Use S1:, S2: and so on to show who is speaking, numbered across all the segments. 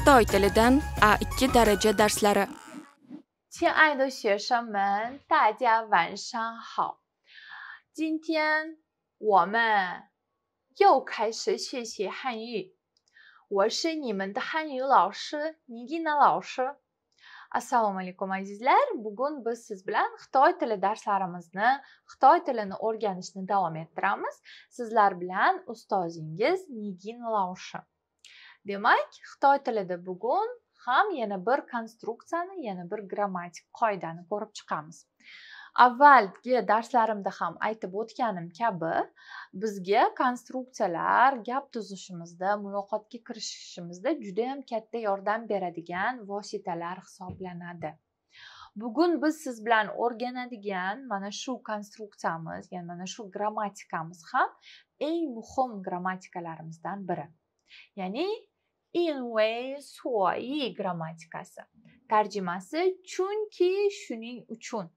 S1: xitoy tilidan a2 daraja darslari 亲爱的学生们，大家晚上好！今天我们又开始学习汉语。我是你们的汉语老师 Nigina Assalomu alaykum azizlar bugun biz siz bilan xitoy tili darslarimizni xitoy tilini o'rganishni davom ettiramiz sizlar bilan ustozingiz nigin Laoshi. demak xitoy tilida bugun ham yana bir konstruksiyani yana bir grammatik qoidani ko'rib chiqamiz avvalgi darslarimda ham aytib o'tganim kabi bizga konstruksiyalar gap tuzishimizda muloqotga kirishishimizda judayam katta yordam beradigan vositalar hisoblanadi bugun biz siz bilan o'rganadigan mana shu konstruksiyamiz ya'ni mana shu grammatikamiz ham eng muhim grammatikalarimizdan biri ya'ni in suayi grammatikasi tarjimasi chunki shuning uchun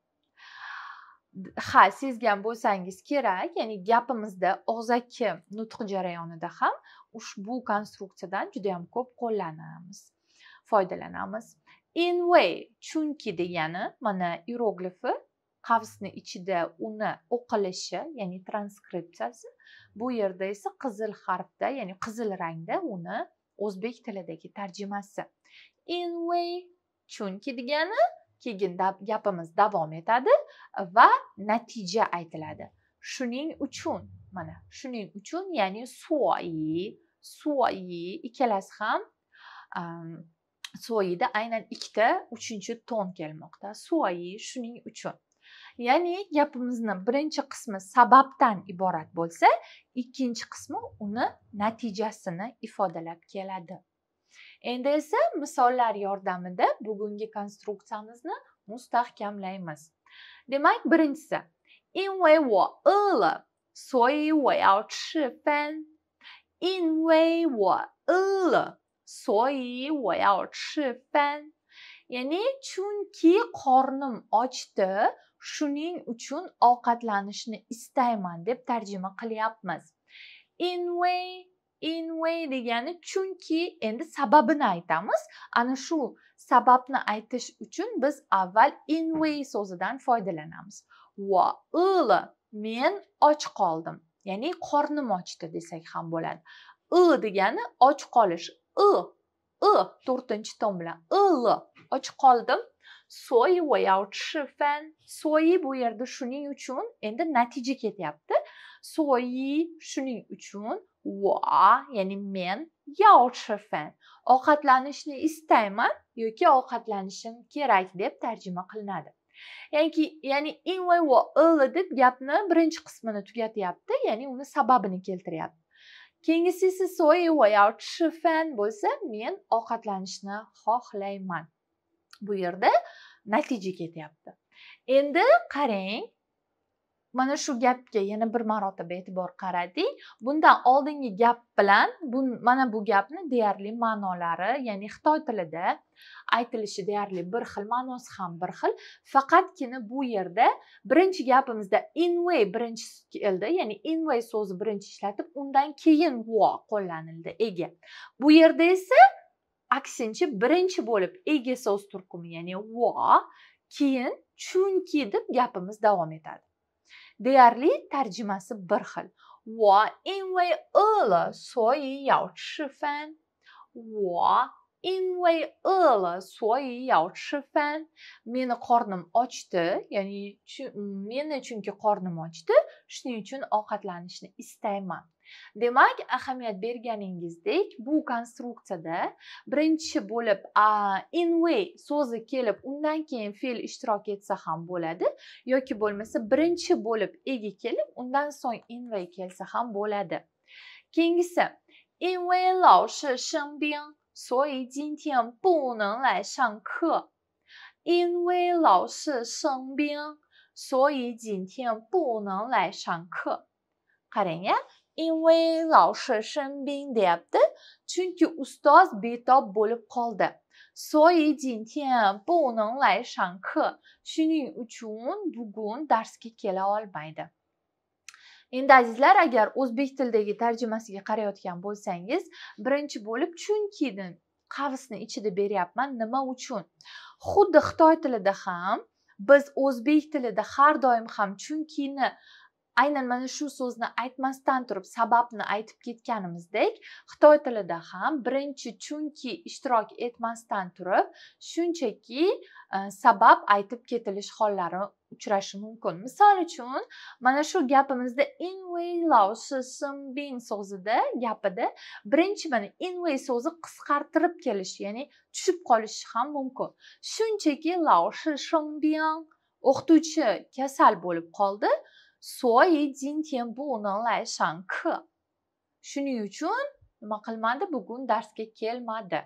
S1: ha sezgan bo'lsangiz kerak ya'ni gapimizda og'zaki nutq jarayonida ham ushbu konstruksiyadan juda ham ko'p qo'llanamiz foydalanamiz in way chunki degani mana iroglifi qavsni ichida uni o'qilishi ya'ni transkripsiyasi bu yerda esa qizil harfda ya'ni qizil rangda uni o'zbek tilidagi tarjimasi inway chunki degani keyin gapimiz davom etadi va natija aytiladi shuning uchun mana shuning uchun ya'ni suoyi suoyi ikkalasi ham um, aynan ikkita uchinchi ton kelmoqda suoyi shuning uchun ya'ni gapimizni birinchi qismi sababdan iborat bo'lsa ikkinchi qismi uni natijasini ifodalab keladi endi esa misollar yordamida bugungi konstruksiyamizni mustahkamlaymiz demak birinchisi in in wo wo chi chi ya'ni chunki qornim ochdi shuning uchun ovqatlanishni istayman deb tarjima qilyapmiz in way in way degani chunki endi sababini aytamiz ana shu sababni aytish uchun biz avval in way so'zidan foydalanamiz va il men och qoldim ya'ni qornim ochdi desak ham bo'ladi i degani och qolish i i to'rtinchi tom bilan ili och qoldim soy voyal fan soyi bu yerda shuning uchun endi natija ketyapti soyi shuning uchun va ya'ni men fan ovqatlanishni istayman yoki ovqatlanishim kerak deb tarjima qilinadi ya'ni ya'ni inva va ili deb gapni birinchi qismini tugatyapti ya'ni uni sababini keltiryapti keyingisi esa soyi voyal fan bo'lsa men ovqatlanishni xohlayman bu yerda natija ketyapti endi qarang mana shu gapga yana bir marotaba e'tibor qarating bundan oldingi gap bilan bu mana bu gapni deyarli ma'nolari ya'ni xitoy tilida aytilishi deyarli bir xil ma'nosi ham bir xil faqatgina bu yerda birinchi gapimizda inway birinchi keldi ya'ni inway so'zi birinchi ishlatib undan keyin wo qo'llanildi ega bu yerda esa aksincha birinchi bo'lib egi so'z turkumi ya'ni va keyin chunki deb gapimiz davom etadi deyarli tarjimasi bir xil va inwei ele soyi yao chifan va inwei ele soyi yao chifan meni qornim ochdi ya'ni meni chunki qornim ochdi shuning uchun ovqatlanishni istayman demak ahamiyat berganingizdek bu konstruksiyada birinchi bo'lib in way so'zi kelib undan keyin fe'l ishtirok etsa ham bo'ladi yoki bo'lmasa birinchi bo'lib egi kelib undan so'ng in way kelsa ham bo'ladi keyingisi in way lao shi shengbing ya Inway Lausche Shenbing deyapti. Chunki ustoz betob bo'lib qoldi. Soyi Jintian bu nonglay shanke. Shuning uchun bugun darsga kela olmaydi. Endi azizlar, agar o'zbek tilidagi tarjimasiga qarayotgan bo'lsangiz, birinchi bo'lib din qavsni ichida beryapman. Nima uchun? Xuddi xitoy tilida ham biz o'zbek tilida har doim ham chunkini aynan mana shu so'zni aytmasdan turib sababni aytib ketganimizdek xitoy tilida ham birinchi chunki ishtirok etmasdan turib shunchaki e, sabab aytib ketilish hollari uchrashi mumkin misol uchun mana shu gapimizda so'zida gapida birinchi mana inway so'zi qisqartirib kelish ya'ni tushib qolishi ham mumkin shunchaki laoshi o'qituvchi kasal bo'lib qoldi 所以今天不能来上课。shuning uchun nima qilmadi? Bugun darsga kelmadi.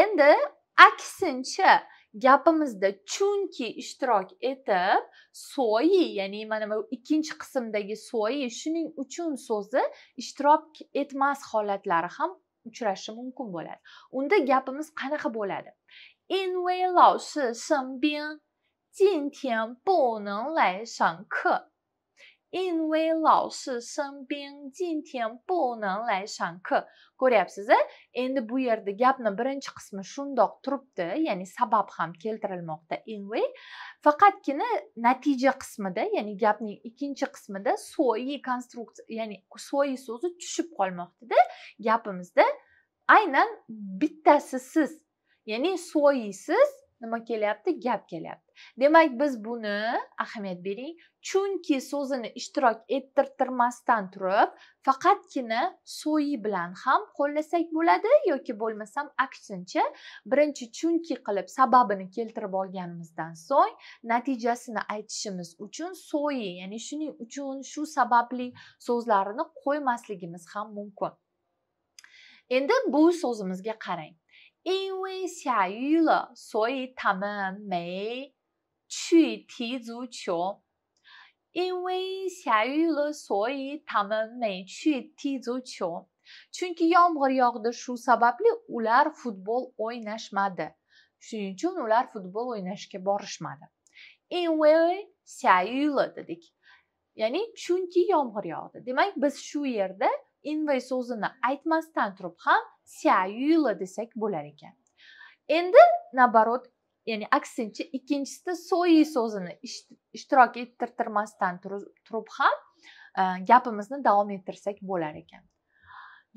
S1: Endi aksincha gapimizda chunki ishtirok etib soyi ya'ni mana bu ikkinchi qismdagi soyi shuning uchun so'zi ishtirok etmas holatlari ham uchrashi mumkin bo'ladi unda gapimiz qanaqa bo'ladi bu neng lai ke 因为老师生病，今天不能来上课。ko'ryapsiz-a? Endi bu yerda gapni birinchi qismi shundoq turibdi, ya'ni sabab ham keltirilmoqda. Inwe faqatgina natija qismida, ya'ni gapning ikkinchi qismida so'yi konstruksiya, ya'ni so'yi so'zi tushib qolmoqda gapimizda aynan bittasi siz, ya'ni so'yisiz nima kelyapti gap kelyapti demak biz buni ahamiyat bering chunki so'zini ishtirok ettirtirmasdan turib faqatgina so'yi bilan ham qo'llasak bo'ladi yoki bo'lmasam aksincha birinchi chunki qilib sababini keltirib olganimizdan so'ng natijasini aytishimiz uchun so'yi ya'ni shuning uchun shu sababli so'zlarini qo'ymasligimiz ham mumkin endi bu so'zimizga qarang 因为下雨了，所以他们没去踢足球。因为下雨了，所以他们没去踢足球。Chunki yomg'ir yog'di, shu sababli ular futbol o'ynashmadi. Shuning uchun ular futbol o'ynashga borishmadi. In way dedik. Ya'ni chunki yomg'ir yog'di. Demak, biz shu yerda in way so'zini aytmasdan turib ham сяюла desak bo'lar ekan endi наоборот ya'ni aksincha ikkinchisida soyi so'zini ishtirok ettirtirmasdan turib ham gapimizni davom ettirsak bo'lar ekan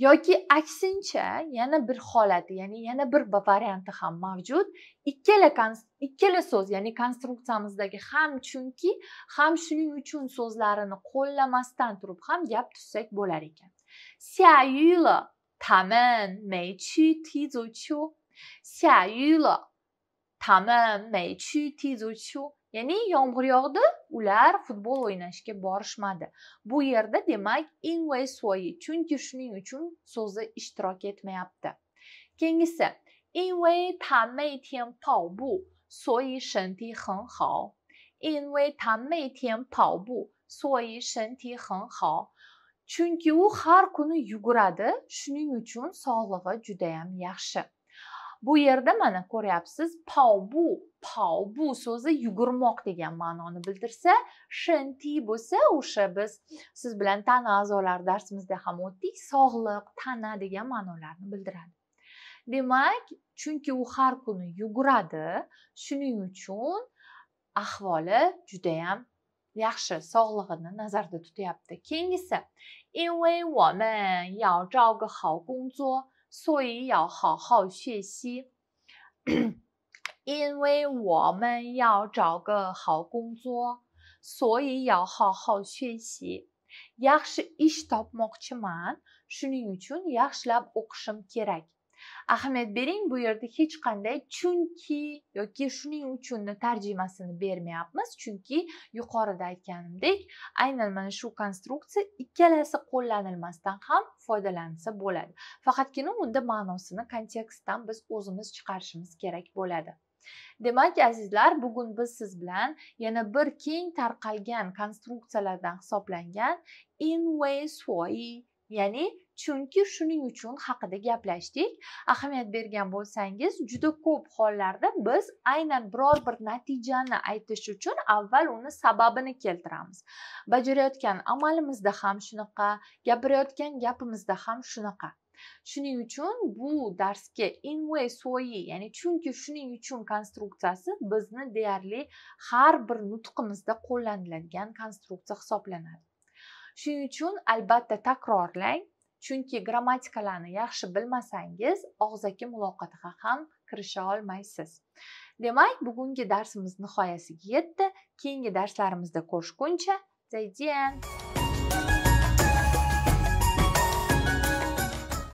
S1: yoki aksincha yana bir holati ya'ni yana bir varianti ham mavjud ikkala ikkala so'z ya'ni konstruksiyamizdagi ham chunki ham shuning uchun so'zlarini qo'llamasdan turib ham gap tuzsak bo'lar ekan siayula 他们没去踢足球。下雨了，他们没去踢足球。ya'ni yomg'ir yog'di ular futbol o'ynashga borishmadi bu yerda demak inway soyi chunki shuning uchun so'zi ishtirok etmayapti keyingisi ta mei tian pao bu soyi shenti hen hao ta mei tian pao bu soyi shenti hen hao chunki u har kuni yuguradi shuning uchun sog'lig'i judayam yaxshi bu yerda mana ko'ryapsiz pavbu pavbu so'zi yugurmoq degan ma'noni bildirsa shenti bo'lsa o'sha biz siz bilan tana a'zolari darsimizda ham o'tdik sog'liq tana degan ma'nolarni bildiradi demak chunki u har kuni yuguradi shuning uchun ahvoli judayam yaxshi sog'lig'ini nazarda tutyapti keyingisi in vei wo men yao zhao ge hao gong zuo so yi yao hao hao xue xi yaxshi ish topmoqchiman shuning uchun yaxshilab o'qishim kerak ahamiyat bering bu yerda hech qanday chunki yoki shuning uchunni tarjimasini bermayapmiz chunki yuqorida aytganimdek aynan mana shu konstruksiya ikkalasi qo'llanilmasdan ham foydalansa bo'ladi faqatgina unda ma'nosini kontekstdan biz o'zimiz chiqarishimiz kerak bo'ladi demak azizlar bugun biz siz bilan yana bir keng tarqalgan konstruksiyalardan hisoblangan in way soy ya'ni chunki shuning uchun haqida gaplashdik ahamiyat bergan bo'lsangiz juda ko'p hollarda biz aynan biror bir natijani aytish uchun avval uni sababini keltiramiz bajarayotgan amalimizda ham shunaqa gapirayotgan gapimizda ham shunaqa shuning uchun bu darsga inway soyi ya'ni chunki shuning uchun konstruksiyasi bizni deyarli har bir nutqimizda qo'llaniladigan konstruksiya hisoblanadi shuning uchun albatta takrorlang chunki grammatikalarni yaxshi bilmasangiz og'zaki muloqotga ham kirisha olmaysiz demak bugungi darsimiz nihoyasiga yetdi keyingi darslarimizda ko'rishguncha zaydiyan